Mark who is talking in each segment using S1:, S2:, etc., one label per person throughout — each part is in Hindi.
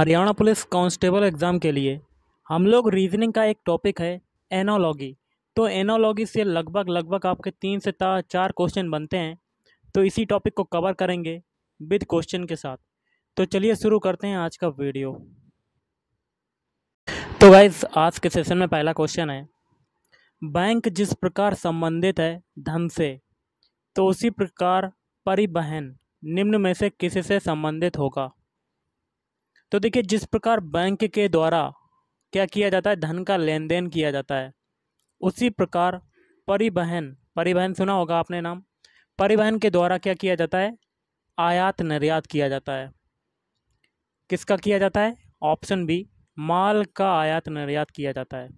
S1: हरियाणा पुलिस कांस्टेबल एग्ज़ाम के लिए हम लोग रीजनिंग का एक टॉपिक है एनोलॉगी तो एनोलॉगी से लगभग लगभग आपके तीन से चार क्वेश्चन बनते हैं तो इसी टॉपिक को कवर करेंगे विद क्वेश्चन के साथ तो चलिए शुरू करते हैं आज का वीडियो तो गाइज आज के सेशन में पहला क्वेश्चन है बैंक जिस प्रकार संबंधित है धन से तो उसी प्रकार परिवहन निम्न में से किसी से संबंधित होगा तो देखिए जिस प्रकार बैंक के द्वारा क्या किया जाता है धन का लेन देन किया जाता है उसी प्रकार परिवहन परिवहन सुना होगा आपने नाम परिवहन के द्वारा क्या किया जाता है आयात निर्यात किया जाता है किसका किया जाता है ऑप्शन बी माल का आयात निर्यात किया जाता है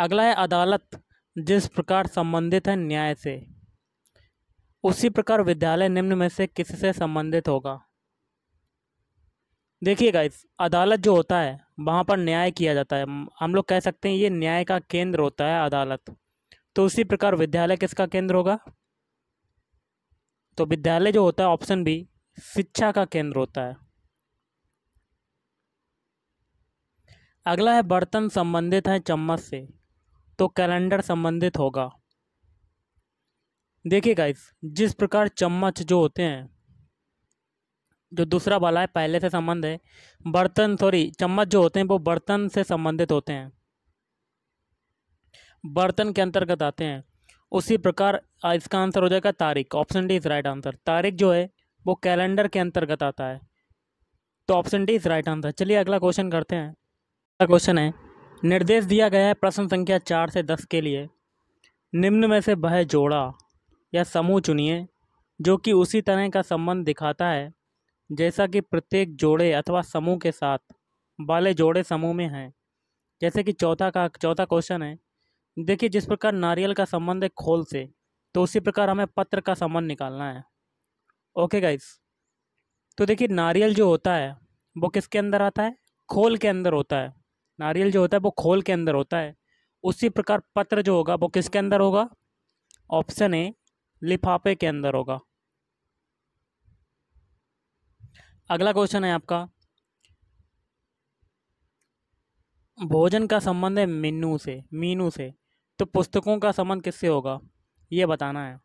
S1: अगला है अदालत जिस प्रकार संबंधित है न्याय से उसी प्रकार विद्यालय निम्न में से किस से संबंधित होगा देखिएगा इस अदालत जो होता है वहाँ पर न्याय किया जाता है हम लोग कह सकते हैं ये न्याय का केंद्र होता है अदालत तो उसी प्रकार विद्यालय किसका केंद्र होगा तो विद्यालय जो होता है ऑप्शन बी शिक्षा का केंद्र होता है अगला है बर्तन संबंधित है चम्मच से तो कैलेंडर संबंधित होगा देखिए गाइस जिस प्रकार चम्मच जो होते हैं जो दूसरा वाला है पहले से संबंध है बर्तन सॉरी चम्मच जो होते हैं वो बर्तन से संबंधित होते हैं बर्तन के अंतर्गत आते हैं उसी प्रकार इसका आंसर हो जाएगा तारीख option D is right answer तारीख जो है वो कैलेंडर के अंतर्गत आता है तो option D is right answer चलिए अगला क्वेश्चन करते हैं अगला क्वेश्चन है निर्देश दिया गया है प्रश्न संख्या चार से दस के लिए निम्न में से वह जोड़ा या समूह चुनिए जो कि उसी तरह का संबंध दिखाता है जैसा कि प्रत्येक जोड़े अथवा समूह के साथ वाले जोड़े समूह में हैं जैसे कि चौथा का चौथा क्वेश्चन है देखिए जिस प्रकार नारियल का संबंध है खोल से तो उसी प्रकार हमें पत्र का संबंध निकालना है ओके गाइस तो देखिए नारियल जो होता है वो किसके अंदर आता है खोल के अंदर होता है नारियल जो होता है वो खोल के अंदर होता है उसी प्रकार पत्र जो होगा वो किसके अंदर होगा ऑप्शन ए लिफाफे के अंदर होगा अगला क्वेश्चन है आपका भोजन का संबंध है मीनू से मीनू से तो पुस्तकों का संबंध किससे होगा ये बताना है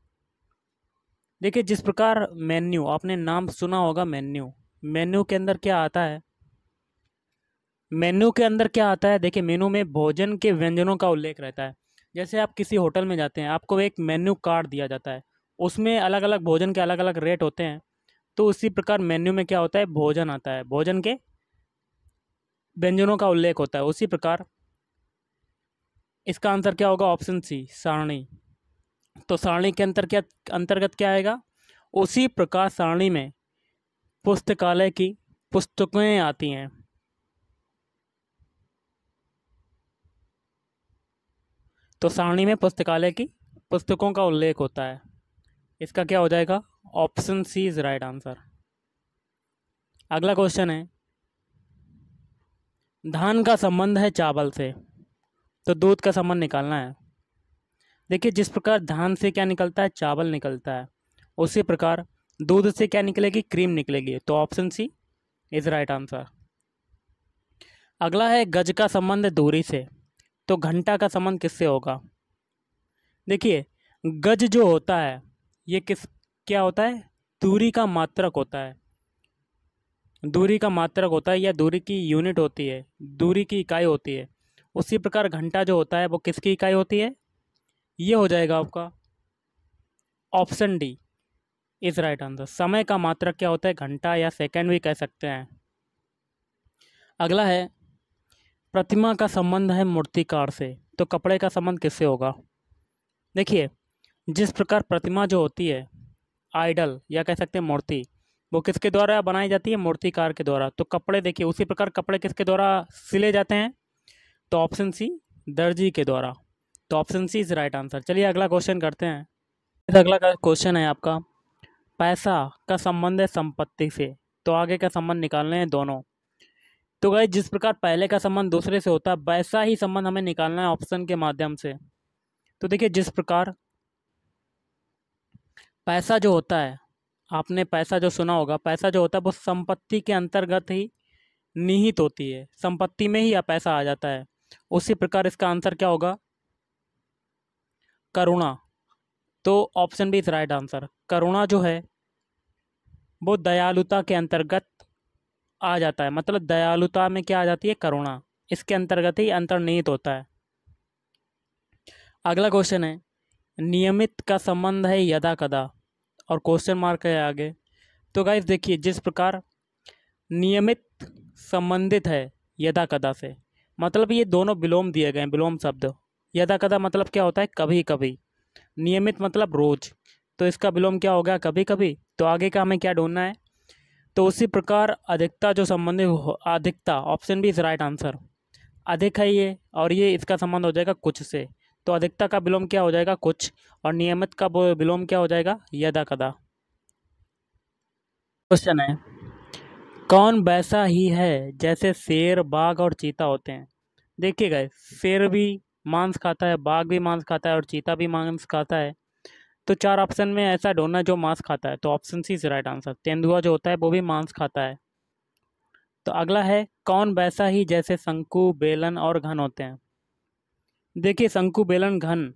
S1: देखिए जिस प्रकार मेन्यू आपने नाम सुना होगा मेन्यू मेन्यू के अंदर क्या आता है मेन्यू के अंदर क्या आता है देखिए मेन्यू में भोजन के व्यंजनों का उल्लेख रहता है जैसे आप किसी होटल में जाते हैं आपको एक मेन्यू कार्ड दिया जाता है उसमें अलग अलग भोजन के अलग अलग रेट होते हैं तो उसी प्रकार मेन्यू में क्या होता है भोजन आता है भोजन के व्यंजनों का उल्लेख होता है उसी प्रकार इसका आंसर क्या होगा ऑप्शन सी सारणी तो सारणी के अंतर क्या अंतर्गत क्या आएगा उसी प्रकार सारणी में पुस्तकालय की पुस्तकें आती हैं तो सारणी में पुस्तकालय की पुस्तकों का उल्लेख होता है इसका क्या हो जाएगा option C is right answer अगला क्वेश्चन है धान का संबंध है चावल से तो दूध का संबंध निकालना है देखिए जिस प्रकार धान से क्या निकलता है चावल निकलता है उसी प्रकार दूध से क्या निकलेगी क्रीम निकलेगी तो option C is right answer अगला है गज का संबंध दूरी से तो घंटा का संबंध किससे होगा देखिए गज जो होता है ये किस क्या होता है दूरी का मात्रक होता है दूरी का मात्रक होता है या दूरी की यूनिट होती है दूरी की इकाई होती है उसी प्रकार घंटा जो होता है वो किसकी इकाई होती है ये हो जाएगा आपका option D is right answer समय का मात्रक क्या होता है घंटा या सेकेंड भी कह सकते हैं अगला है प्रतिमा का संबंध है मूर्तिकार से तो कपड़े का संबंध किससे होगा देखिए जिस प्रकार प्रतिमा जो होती है आइडल या कह सकते हैं मूर्ति वो किसके द्वारा बनाई जाती है मूर्तिकार के द्वारा तो कपड़े देखिए उसी प्रकार कपड़े किसके द्वारा सिले जाते हैं तो ऑप्शन सी दर्जी के द्वारा तो option C is right answer चलिए अगला क्वेश्चन करते हैं अगला क्वेश्चन है आपका पैसा का संबंध है संपत्ति से तो आगे का संबंध निकालने हैं दोनों तो भाई जिस प्रकार पहले का संबंध दूसरे से होता है वैसा ही संबंध हमें निकालना है ऑप्शन के माध्यम से तो देखिए जिस प्रकार पैसा जो होता है आपने पैसा जो सुना होगा पैसा जो होता है वो संपत्ति के अंतर्गत ही निहित होती है संपत्ति में ही पैसा आ जाता है उसी प्रकार इसका आंसर क्या होगा करुणा तो option B is right answer करुणा जो है वो दयालुता के अंतर्गत आ जाता है मतलब दयालुता में क्या आ जाती है करुणा इसके अंतर्गत ही अंतर्निहित होता है अगला क्वेश्चन है नियमित का संबंध है यदा कदा और क्वेश्चन मार्क है आगे तो गाइज देखिए जिस प्रकार नियमित संबंधित है यदा कदा से मतलब ये दोनों विलोम दिए गए हैं विलोम शब्द यदा कदा मतलब क्या होता है कभी कभी नियमित मतलब रोज तो इसका विलोम क्या हो गया कभी कभी तो आगे का हमें क्या ढूंढना है तो उसी प्रकार अधिकता जो संबंधित अधिकता ऑप्शन भी इज राइट आंसर अधिक है ये और ये इसका संबंध हो जाएगा कुछ से तो अधिकता का विलोम क्या हो जाएगा कुछ और नियमित का विलोम क्या हो जाएगा यदा कदा क्वेश्चन है कौन वैसा ही है जैसे शेर बाघ और चीता होते हैं देखिए गए शेर भी मांस खाता है बाघ भी मांस खाता है और चीता भी मांस खाता है तो चार ऑप्शन में ऐसा ढूंढना जो मांस खाता है तो option C is right answer तेंदुआ जो होता है वो भी मांस खाता है तो अगला है कौन वैसा ही जैसे शंकु बेलन और घन होते हैं देखिए शंकु बेलन घन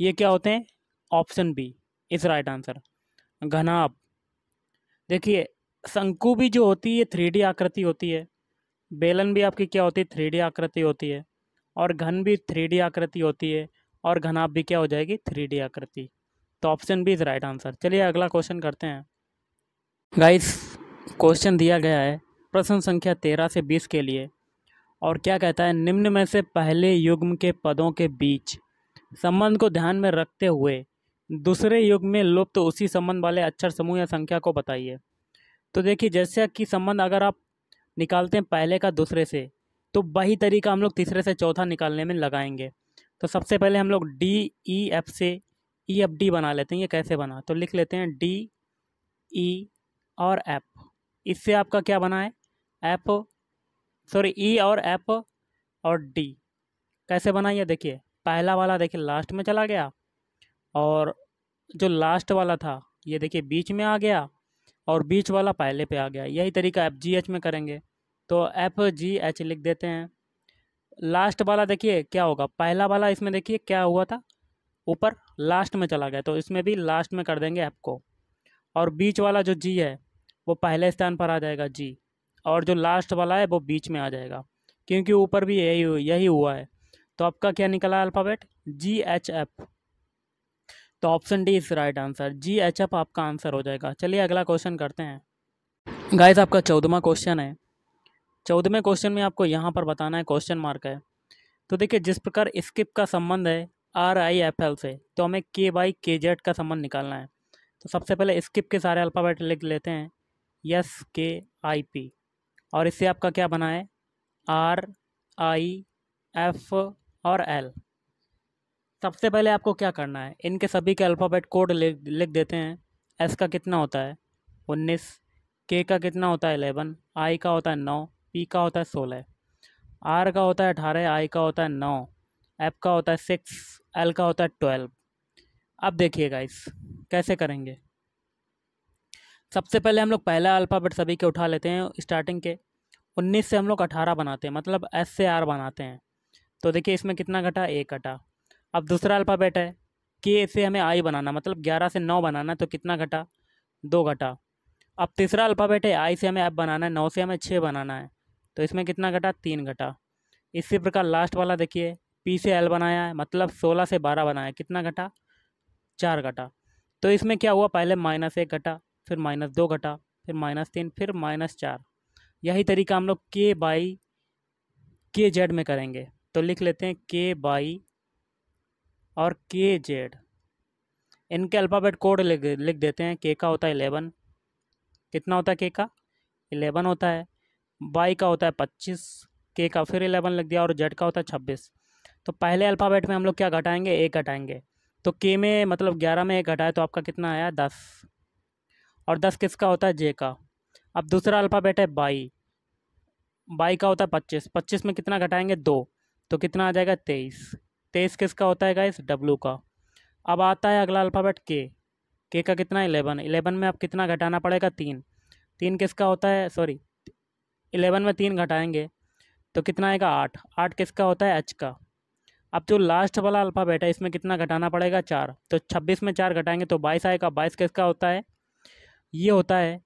S1: ये क्या होते हैं option B is right answer घनाभ देखिए शंकु भी जो होती है थ्री डी आकृति होती है बेलन भी आपकी क्या होती है थ्री डी आकृति होती है और घन भी थ्री डी आकृति होती है और घनाभ भी क्या हो जाएगी थ्री डी आकृति तो option B is right answer चलिए अगला क्वेश्चन करते हैं गाइस क्वेश्चन दिया गया है प्रश्न संख्या तेरह से बीस के लिए और क्या कहता है निम्न में से पहले युग्म के पदों के बीच संबंध को ध्यान में रखते हुए दूसरे युग में लुप्त तो उसी संबंध वाले अक्षर समूह या संख्या को बताइए तो देखिए जैसे कि संबंध अगर आप निकालते हैं पहले का दूसरे से तो वही तरीका हम लोग तीसरे से चौथा निकालने में लगाएंगे तो सबसे पहले हम लोग डी ई एफ से ई एफ डी बना लेते हैं ये कैसे बना तो लिख लेते हैं डी ई e और एफ इससे आपका क्या बना है एफ सॉरी ई e और एफ और डी कैसे बना देखिए पहला वाला देखिए लास्ट में चला गया और जो लास्ट वाला था ये देखिए बीच में आ गया और बीच वाला पहले पे आ गया यही तरीका एफ जी एच में करेंगे तो एफ जी एच लिख देते हैं लास्ट वाला देखिए क्या होगा पहला वाला इसमें देखिए क्या हुआ था ऊपर लास्ट में चला गया तो इसमें भी लास्ट में कर देंगे एफ को और बीच वाला जो जी है वो पहले स्थान पर आ जाएगा जी और जो लास्ट वाला है वो बीच में आ जाएगा क्योंकि ऊपर भी यही यही हुआ है तो आपका क्या निकला अल्फ़ाबेट जी एच एफ तो option D is right answer G H F आपका आंसर हो जाएगा चलिए अगला क्वेश्चन करते हैं गाइस आपका चौदहवा क्वेश्चन है चौदहवें क्वेश्चन में आपको यहाँ पर बताना है क्वेश्चन मार्क है तो देखिए जिस प्रकार स्किप का संबंध है आर आई एफ एल से तो हमें के बाई के जेड का संबंध निकालना है तो सबसे पहले स्किप के सारे अल्फ़ाबेट लिख लेते हैं यस के आई पी और इससे आपका क्या बना है आर आई एफ और एल सबसे पहले आपको क्या करना है इनके सभी के अल्फ़ाबेट कोड लिख लिख देते हैं एस का कितना होता है उन्नीस के का कितना होता है एलेवन आई का होता है नौ पी का होता है सोलह आर का होता है अठारह आई का होता है नौ एफ का होता है सिक्स एल का होता है ट्वेल्व अब देखिएगा इस कैसे करेंगे सबसे पहले हम लोग पहला अल्फ़ाबेट सभी के उठा लेते हैं स्टार्टिंग के उन्नीस से हम लोग अठारह बनाते हैं मतलब एस से आर बनाते हैं तो देखिए इसमें कितना घटा एक घटा अब दूसरा अल्फ़ाबेट है के से हमें आई बनाना मतलब ग्यारह से नौ बनाना तो कितना घटा दो घटा अब तीसरा अल्फ़ाबेट है आई से हमें एफ बनाना है नौ से हमें छः बनाना है तो इसमें कितना घटा तीन घटा इसी प्रकार लास्ट वाला देखिए पी से एल बनाया है मतलब सोलह से बारह बनाया है कितना घटा चार घटा तो इसमें क्या हुआ पहले माइनस एक घटा फिर माइनस दो घटा फिर माइनस तीन फिर माइनस चार यही तरीका हम लोग के बाई के जेड में करेंगे तो लिख लेते हैं के बाई और के जेड इनके अल्फ़ाबेट कोड लिख देते हैं के का होता है एलेवन कितना होता है के का एलेवन होता है बाई का होता है पच्चीस के का फिर एलेवन लिख दिया और जेड का होता है छब्बीस तो पहले अल्फ़ाबेट में हम लोग क्या घटाएंगे एक घटाएंगे तो के में मतलब ग्यारह में एक घटाए तो आपका कितना आया दस और दस किसका होता है जे का अब दूसरा अल्फ़ाबेट है बाई बाई का होता है पच्चीस पच्चीस में कितना घटाएंगे दो तो कितना आ जाएगा तेईस तेईस किसका होता है गाइस डब्लू का अब आता है अगला अल्फ़ाबेट के के का कितना इलेवन इलेवन में अब कितना घटाना पड़ेगा तीन तीन किसका होता है सॉरी इलेवन में तीन घटाएंगे तो कितना आएगा आठ आठ किसका होता है एच का अब जो लास्ट वाला अल्फ़ाबेट है इसमें कितना घटाना पड़ेगा चार तो छब्बीस में चार घटाएंगे तो बाईस आएगा बाईस किसका होता है ये होता है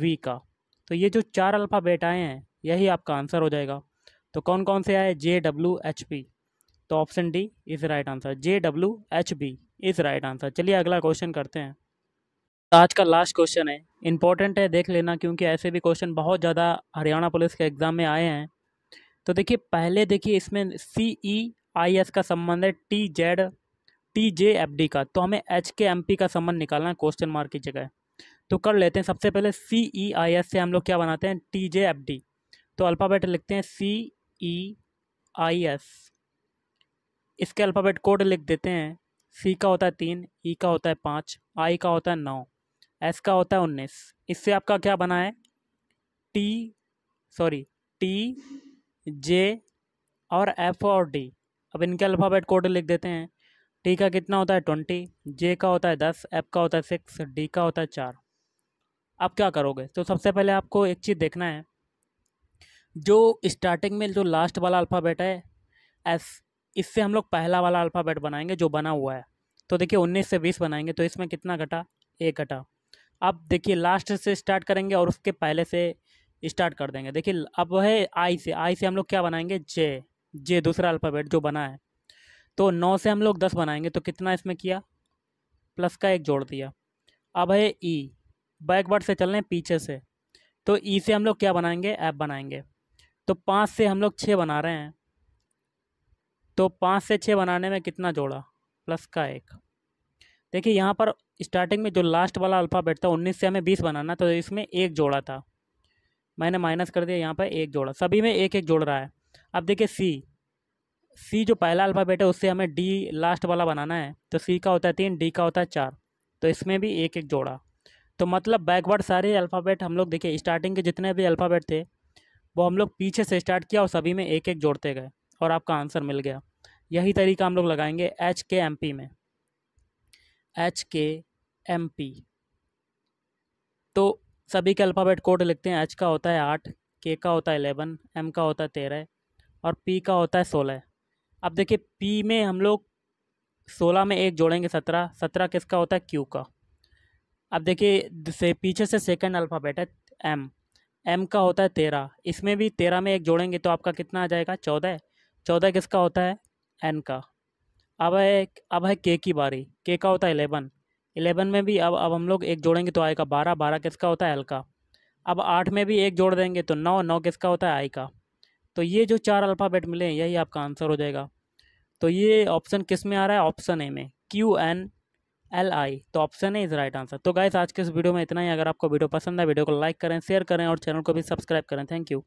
S1: वी का तो ये जो चार अल्फ़ाबेट आए हैं यही आपका आंसर हो जाएगा तो कौन कौन से आए जे डब्ल्यू एच पी तो option D is right answer J W H B is right answer चलिए अगला क्वेश्चन करते हैं तो आज का लास्ट क्वेश्चन है इंपॉर्टेंट है देख लेना क्योंकि ऐसे भी क्वेश्चन बहुत ज़्यादा हरियाणा पुलिस के एग्ज़ाम में आए हैं तो देखिए पहले देखिए इसमें सी ई आई एस का संबंध है T Z T J F D का तो हमें एच के एम पी का संबंध निकालना है क्वेश्चन मार्क की जगह तो कर लेते हैं सबसे पहले सी ई आई एस से हम लोग क्या बनाते हैं टी जे एफ डी तो अल्फ़ाबेट लिखते हैं सी ई आई एस इसके अल्फ़ाबेट कोड लिख देते हैं सी का होता है तीन ई e का होता है पाँच आई का होता है नौ एस का होता है उन्नीस इससे आपका क्या बना है टी सॉरी टी जे और एफ और डी अब इनके अल्फ़ाबेट कोड लिख देते हैं टी का कितना होता है ट्वेंटी जे का होता है दस एफ का होता है सिक्स डी का होता है चार आप क्या करोगे तो सबसे पहले आपको एक चीज़ देखना है जो स्टार्टिंग में जो लास्ट वाला अल्फ़ाबेट है एस इससे हम लोग पहला वाला अल्फ़ाबेट बनाएंगे जो बना हुआ है तो देखिए उन्नीस से बीस बनाएंगे तो इसमें कितना घटा एक घटा अब देखिए लास्ट से स्टार्ट करेंगे और उसके पहले से स्टार्ट कर देंगे देखिए अब है आई से आई से हम लोग क्या बनाएंगे जे जे दूसरा अल्फ़ाबेट जो बना है तो नौ से हम लोग दस बनाएंगे तो कितना इसमें किया प्लस का एक जोड़ दिया अब है ई e। बैकवर्ड से चल रहे हैं पीछे से तो ई e से हम लोग क्या बनाएंगे ऐप बनाएंगे तो पाँच से हम लोग छः बना रहे हैं तो पाँच से छः बनाने में कितना जोड़ा प्लस का एक देखिए यहाँ पर स्टार्टिंग में जो लास्ट वाला अल्फ़ाबेट था उन्नीस से हमें बीस बनाना तो इसमें एक जोड़ा था मैंने माइनस कर दिया यहाँ पर एक जोड़ा सभी में एक एक जोड़ रहा है अब देखिए सी सी जो पहला अल्फ़ाबेट है उससे हमें डी लास्ट वाला बनाना है तो सी का होता है तीन डी का होता है चार तो इसमें भी एक एक जोड़ा तो मतलब बैकवर्ड सारे अल्फ़ाबेट हम लोग देखिए स्टार्टिंग के जितने भी अल्फ़ाबेट थे वो हम लोग पीछे से स्टार्ट किया और सभी में एक एक जोड़ते गए और आपका आंसर मिल गया यही तरीका हम लोग लगाएंगे एच के एम पी में एच के एम पी तो सभी के अल्फ़ाबेट कोड लिखते हैं एच का होता है आठ के का होता है एलेवन एम का होता है तेरह और पी का होता है सोलह अब देखिए पी में हम लोग सोलह में एक जोड़ेंगे सत्रह सत्रह किसका होता है क्यू का अब देखिए से पीछे से सेकंड अल्फ़ाबेट है एम एम का होता है तेरह इसमें भी तेरह में एक जोड़ेंगे तो आपका कितना आ जाएगा चौदह चौदह किसका होता है एन का अब है अब है के की बारी के का होता है इलेवन इलेवन में भी अब अब हम लोग एक जोड़ेंगे तो आएगा बारह बारह किसका होता है एल का अब आठ में भी एक जोड़ देंगे तो नौ नौ किसका होता है आई का तो ये जो चार अल्फ़ाबेट मिले हैं यही आपका आंसर हो जाएगा तो ये ऑप्शन किस में आ रहा है ऑप्शन ए में क्यू एन एल आई तो ऑप्शन है इज राइट आंसर तो गाइस आज के इस वीडियो में इतना ही अगर आपको वीडियो पसंद है वीडियो को लाइक करें शेयर करें और चैनल को भी सब्सक्राइब करें थैंक यू